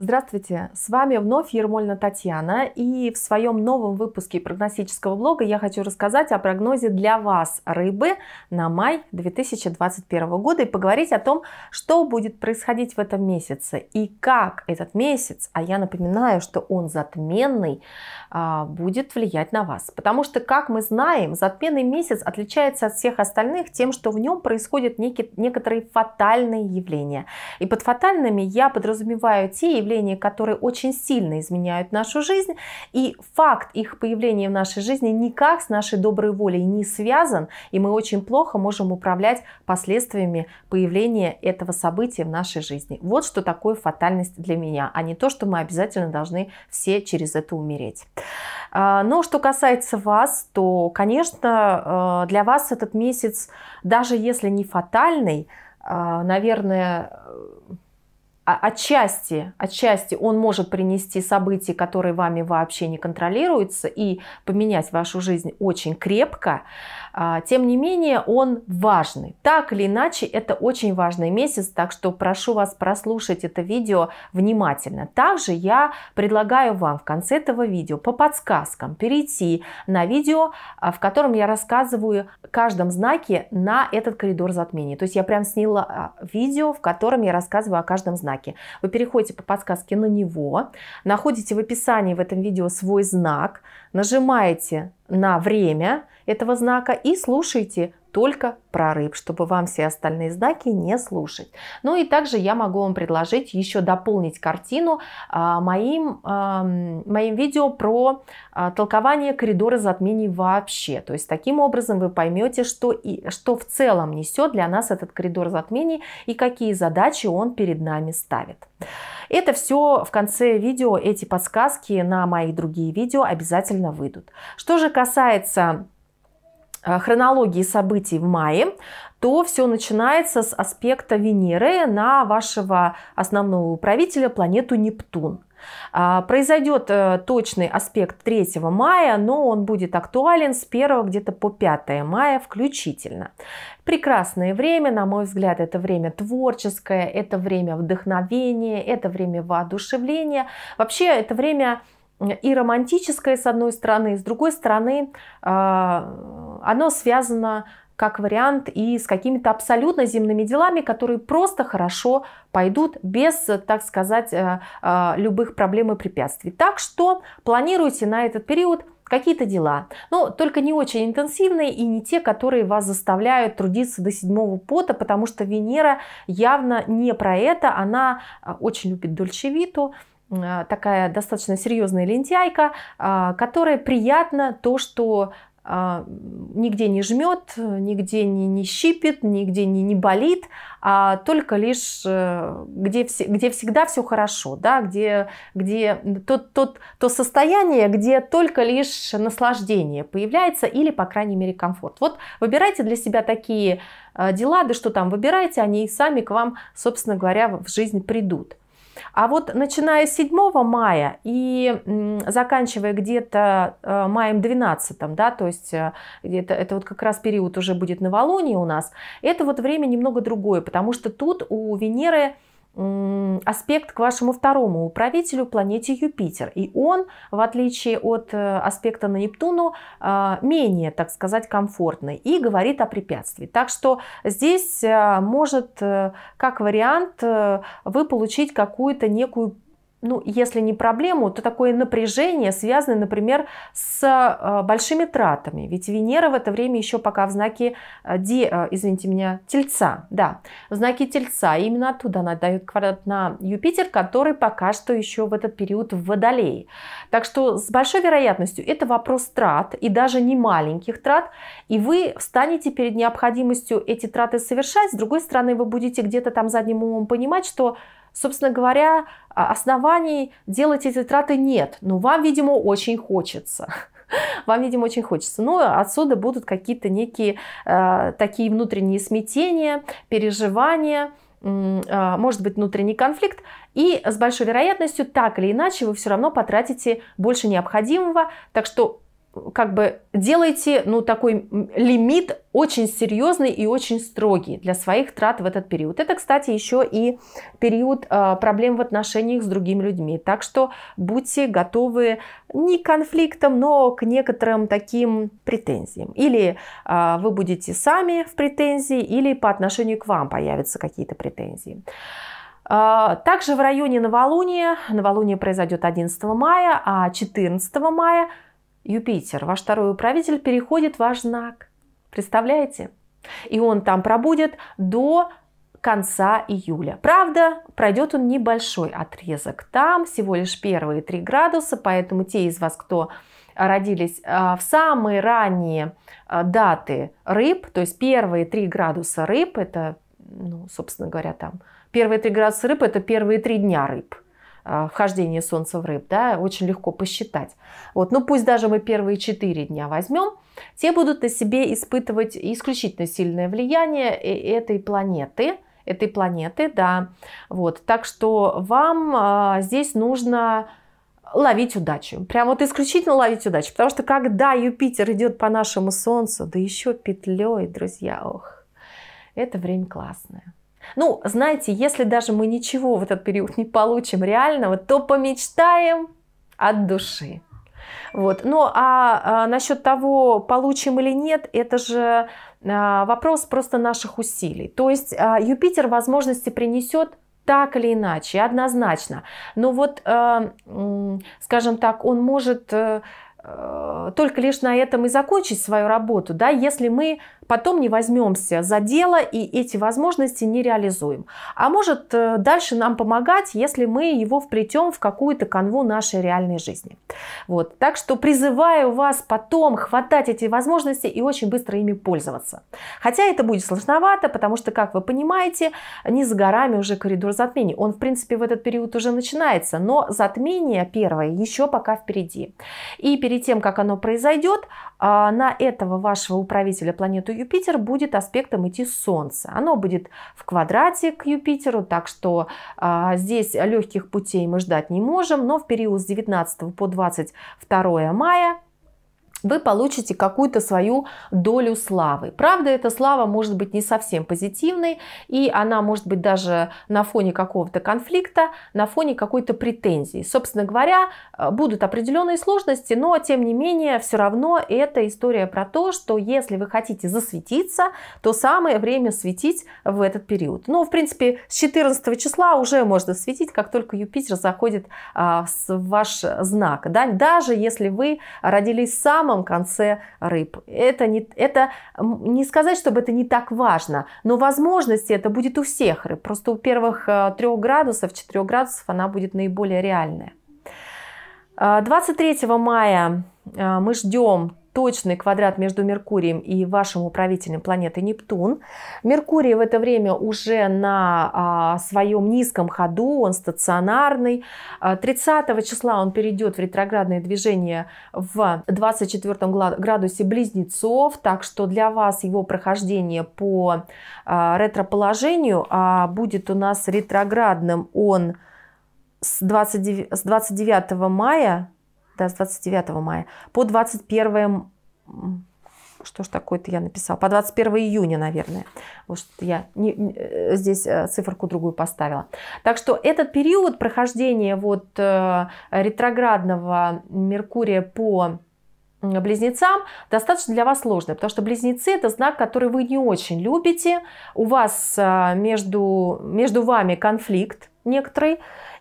Здравствуйте, с вами вновь Ермольна Татьяна, и в своем новом выпуске прогностического блога я хочу рассказать о прогнозе для вас, рыбы, на май 2021 года и поговорить о том, что будет происходить в этом месяце и как этот месяц, а я напоминаю, что он затменный, а, будет влиять на вас. Потому что, как мы знаем, затменный месяц отличается от всех остальных тем, что в нем происходят некие, некоторые фатальные явления. И под фатальными я подразумеваю те явления, явления, которые очень сильно изменяют нашу жизнь, и факт их появления в нашей жизни никак с нашей доброй волей не связан, и мы очень плохо можем управлять последствиями появления этого события в нашей жизни. Вот что такое фатальность для меня, а не то, что мы обязательно должны все через это умереть. А, но что касается вас, то, конечно, э, для вас этот месяц, даже если не фатальный, э, наверное, э, а, отчасти, отчасти он может принести события, которые вами вообще не контролируются, и поменять вашу жизнь очень крепко, а, тем не менее, он важный. Так или иначе, это очень важный месяц, так что прошу вас прослушать это видео внимательно. Также я предлагаю вам в конце этого видео по подсказкам перейти на видео, а, в котором я рассказываю каждом знаке на этот коридор затмений. То есть я прям сняла а, видео, в котором я рассказываю о каждом знаке. Вы переходите по подсказке на него, находите в описании в этом видео свой знак, нажимаете на время этого знака и слушаете только про рыб, чтобы вам все остальные знаки не слушать. Ну и также я могу вам предложить еще дополнить картину а, моим, моим видео про а, толкование коридора затмений вообще. То есть таким образом вы поймете, что, и, что в целом несет для нас этот коридор затмений и какие задачи он перед нами ставит. Это все в конце видео, эти подсказки на мои другие видео обязательно выйдут. Что же касается Э, хронологии событий в мае, то все начинается с аспекта Венеры на вашего основного управителя планету Нептун. А, Произойдет э, точный аспект 3 мая, но он будет актуален с 1 где-то по 5 мая включительно. Прекрасное время, на мой взгляд, это время творческое, это время вдохновения, это время воодушевления. Вообще это время и романтическое, с одной стороны, с другой стороны, а, оно связано как вариант и с какими-то абсолютно земными делами, которые просто хорошо пойдут без, так сказать, э, э, любых проблем и препятствий. Так что планируйте на этот период какие-то дела, но только не очень интенсивные и не те, которые вас заставляют трудиться до седьмого пота, потому что Венера явно не про это, она э, очень любит Дольчевиту, а, такая достаточно серьезная лентяйка, а, которая приятно то, что а, нигде не жмет, нигде не, не щипит, нигде не, не болит, а только лишь э, где, все, где всегда все хорошо, да, где, где тот, тот, то состояние, где только лишь наслаждение появляется или, по крайней мере, комфорт. Вот выбирайте для себя такие э, дела, да что там выбирайте, они и сами к вам, собственно говоря, в жизнь придут. А вот начиная с 7 мая и заканчивая где-то э, маем 12, да, то есть это, это вот как раз период уже будет новолуние у нас, это вот время немного другое, потому что тут у Венеры аспект к вашему второму управителю планете Юпитер. И он, в отличие от э, аспекта на Нептуну, э, менее, так сказать, комфортный и говорит о препятствии. Так что здесь э, может, как вариант, вы получить какую-то некую ну, если не проблему, то такое напряжение связано, например, с э, большими тратами. Ведь Венера в это время еще пока в знаке, э, де, э, извините меня, Тельца. Да, в знаке Тельца. И именно оттуда она дает квадрат на Юпитер, который пока что еще в этот период в Водолее. Так что с большой вероятностью это вопрос трат, и даже не маленьких трат. И вы встанете перед необходимостью эти траты совершать. С другой стороны, вы будете где-то там задним умом понимать, что Собственно говоря, а, оснований делать эти траты нет, но вам, видимо, очень хочется вам, видимо, очень хочется. Но ну, отсюда будут какие-то некие э, такие внутренние смятения, переживания, э, может быть, внутренний конфликт. И с большой вероятностью, так или иначе, вы все равно потратите больше необходимого. Так что как бы делайте ну, такой лимит очень серьезный и очень строгий для своих трат в этот период. Это, кстати, еще и период а, проблем в отношениях с другими людьми. Так что будьте готовы не к конфликтам, но к некоторым таким претензиям. Или а, вы будете сами в претензии, или по отношению к вам появятся какие-то претензии. А, также в районе новолуния, новолуние произойдет 11 мая, а 14 мая – Юпитер, ваш второй управитель, переходит в ваш знак. Представляете? И он там пробудет до конца июля. Правда, пройдет он небольшой отрезок. Там всего лишь первые три градуса, поэтому те из вас, кто родились а, в самые ранние а, даты рыб, то есть первые три градуса рыб, это, ну, собственно говоря, там первые три градуса рыб, это первые три дня рыб – а, вхождение Солнца в рыб, да, очень легко посчитать. Вот, ну пусть даже мы первые 4 дня возьмем, те будут на себе испытывать исключительно сильное влияние э, этой планеты, этой планеты, да. Вот, так что вам а, здесь нужно ловить удачу. Прям вот исключительно ловить удачу. Потому что когда Юпитер идет по нашему Солнцу, да еще петлей, друзья, ох, это время классное. Ну, знаете, если даже мы ничего в этот период не получим реального, то помечтаем от души. Вот. Ну а, а насчет того, получим или нет, это же а, вопрос просто наших усилий. То есть а, Юпитер возможности принесет так или иначе, однозначно. Но вот, а, скажем так, он может а, только лишь на этом и закончить свою работу, да, если мы потом не возьмемся за дело и эти возможности не реализуем. А может э, дальше нам помогать, если мы его вплетем в какую-то канву нашей реальной жизни. Вот. Так что призываю вас потом хватать эти возможности и очень быстро ими пользоваться. Хотя это будет сложновато, потому что, как вы понимаете, не за горами уже коридор затмений. Он, в принципе, в этот период уже начинается, но затмение первое еще пока впереди. И перед тем, как оно произойдет, а, на этого вашего управителя планету Юпитер будет аспектом идти Солнце. Оно будет в квадрате к Юпитеру, так что а, здесь легких путей мы ждать не можем, но в период с 19 по 22 мая вы получите какую-то свою долю славы. Правда, эта слава может быть не совсем позитивной, и она может быть даже на фоне какого-то конфликта, на фоне какой-то претензии. Собственно говоря, э, будут определенные сложности, но тем не менее, все равно это история про то, что если вы хотите засветиться, то самое время светить в этот период. Ну, в принципе, с 14 числа уже можно светить, как только Юпитер заходит а, в ваш знак. Даже если вы родились сам самом конце рыб. Это не, это не сказать, чтобы это не так важно, но возможности это будет у всех рыб. Просто у первых 3 э, градусов, 4 градусов она будет наиболее реальная. 23 э, мая э, мы ждем точный квадрат между Меркурием и вашим управителем планеты Нептун. Меркурий в это время уже на а, своем низком ходу, он стационарный. 30 а, числа он перейдет в ретроградное движение в 24 градусе Близнецов, так что для вас его прохождение по а, ретроположению а будет у нас ретроградным он с 29, с 29 мая да, с 29 мая по 21 что ж такое-то я написал по 21 июня, наверное. Вот что я не, не, э, здесь э, циферку другую поставила. Так что этот период прохождения вот э, ретроградного Меркурия по близнецам достаточно для вас сложный потому что близнецы это знак, который вы не очень любите, у вас э, между, между вами конфликт некоторый,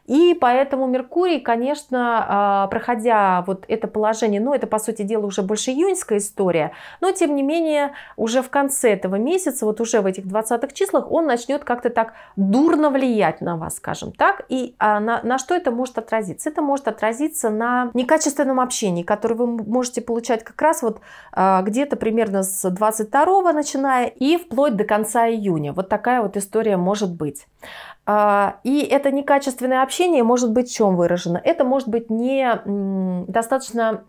и поэтому Меркурий, конечно, а, проходя вот это положение, ну это по сути дела уже больше июньская история, но тем не менее уже в конце этого месяца, вот уже в этих 20 числах, он начнет как-то так дурно влиять на вас, скажем так. И а, на, на что это может отразиться? Это может отразиться на некачественном общении, которое вы можете получать как раз вот а, где-то примерно с 22 начиная и вплоть до конца июня. Вот такая вот история может быть. И это некачественное общение сообщение может быть в чем выражено? Это может быть не достаточно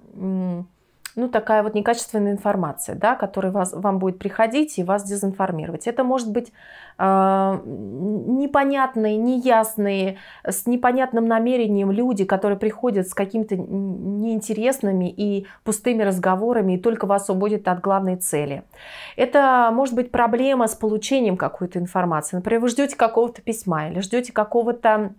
ну, такая вот некачественная информация, да, которая вас, вам будет приходить и вас дезинформировать. Это может быть э, непонятные, неясные, с непонятным намерением люди, которые приходят с какими-то неинтересными и пустыми разговорами и только вас уводят от главной цели. Это может быть проблема с получением какой-то информации. Например, вы ждете какого-то письма или ждете какого-то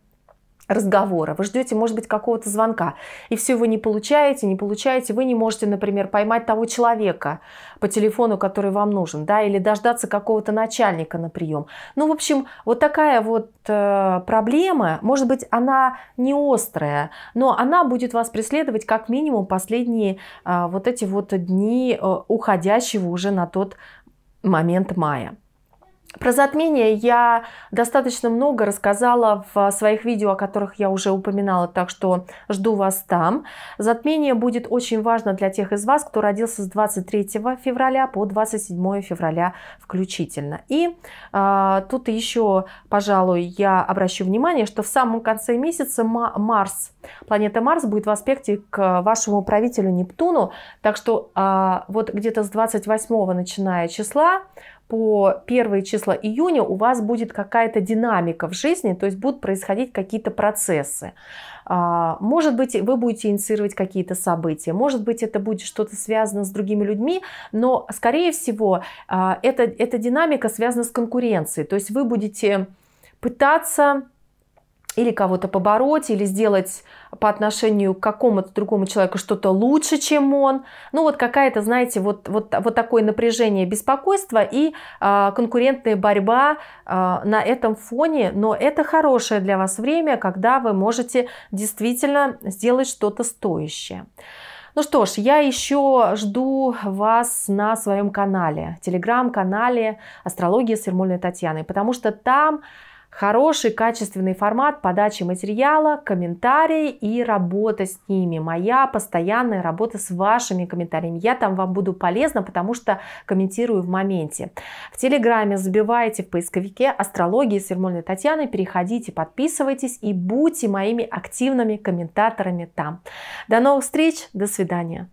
разговора, вы ждете, может быть, какого-то звонка, и все вы не получаете, не получаете, вы не можете, например, поймать того человека по телефону, который вам нужен, да, или дождаться какого-то начальника на прием. Ну, в общем, вот такая вот э, проблема, может быть, она не острая, но она будет вас преследовать как минимум последние э, вот эти вот дни э, уходящего уже на тот момент мая. Про затмение я достаточно много рассказала в своих видео, о которых я уже упоминала, так что жду вас там. Затмение будет очень важно для тех из вас, кто родился с 23 февраля по 27 февраля включительно. И а, тут еще, пожалуй, я обращу внимание, что в самом конце месяца Марс, планета Марс будет в аспекте к вашему правителю Нептуну, так что а, вот где-то с 28 начиная числа по первые числа июня у вас будет какая-то динамика в жизни, то есть будут происходить какие-то процессы. А, может быть, вы будете инициировать какие-то события, может быть, это будет что-то связано с другими людьми, но, скорее всего, а, эта, эта динамика связана с конкуренцией, то есть вы будете пытаться или кого-то побороть, или сделать по отношению к какому-то другому человеку что-то лучше, чем он. Ну вот какая-то, знаете, вот, вот, вот такое напряжение, беспокойство и э, конкурентная борьба э, на этом фоне. Но это хорошее для вас время, когда вы можете действительно сделать что-то стоящее. Ну что ж, я еще жду вас на своем канале, телеграм-канале «Астрология с Ермольной Татьяной», потому что там Хороший, качественный формат подачи материала, комментарии и работа с ними. Моя постоянная работа с вашими комментариями. Я там вам буду полезна, потому что комментирую в моменте. В Телеграме забивайте в поисковике «Астрология» с Ермольной Татьяной, переходите, подписывайтесь и будьте моими активными комментаторами там. До новых встреч, до свидания.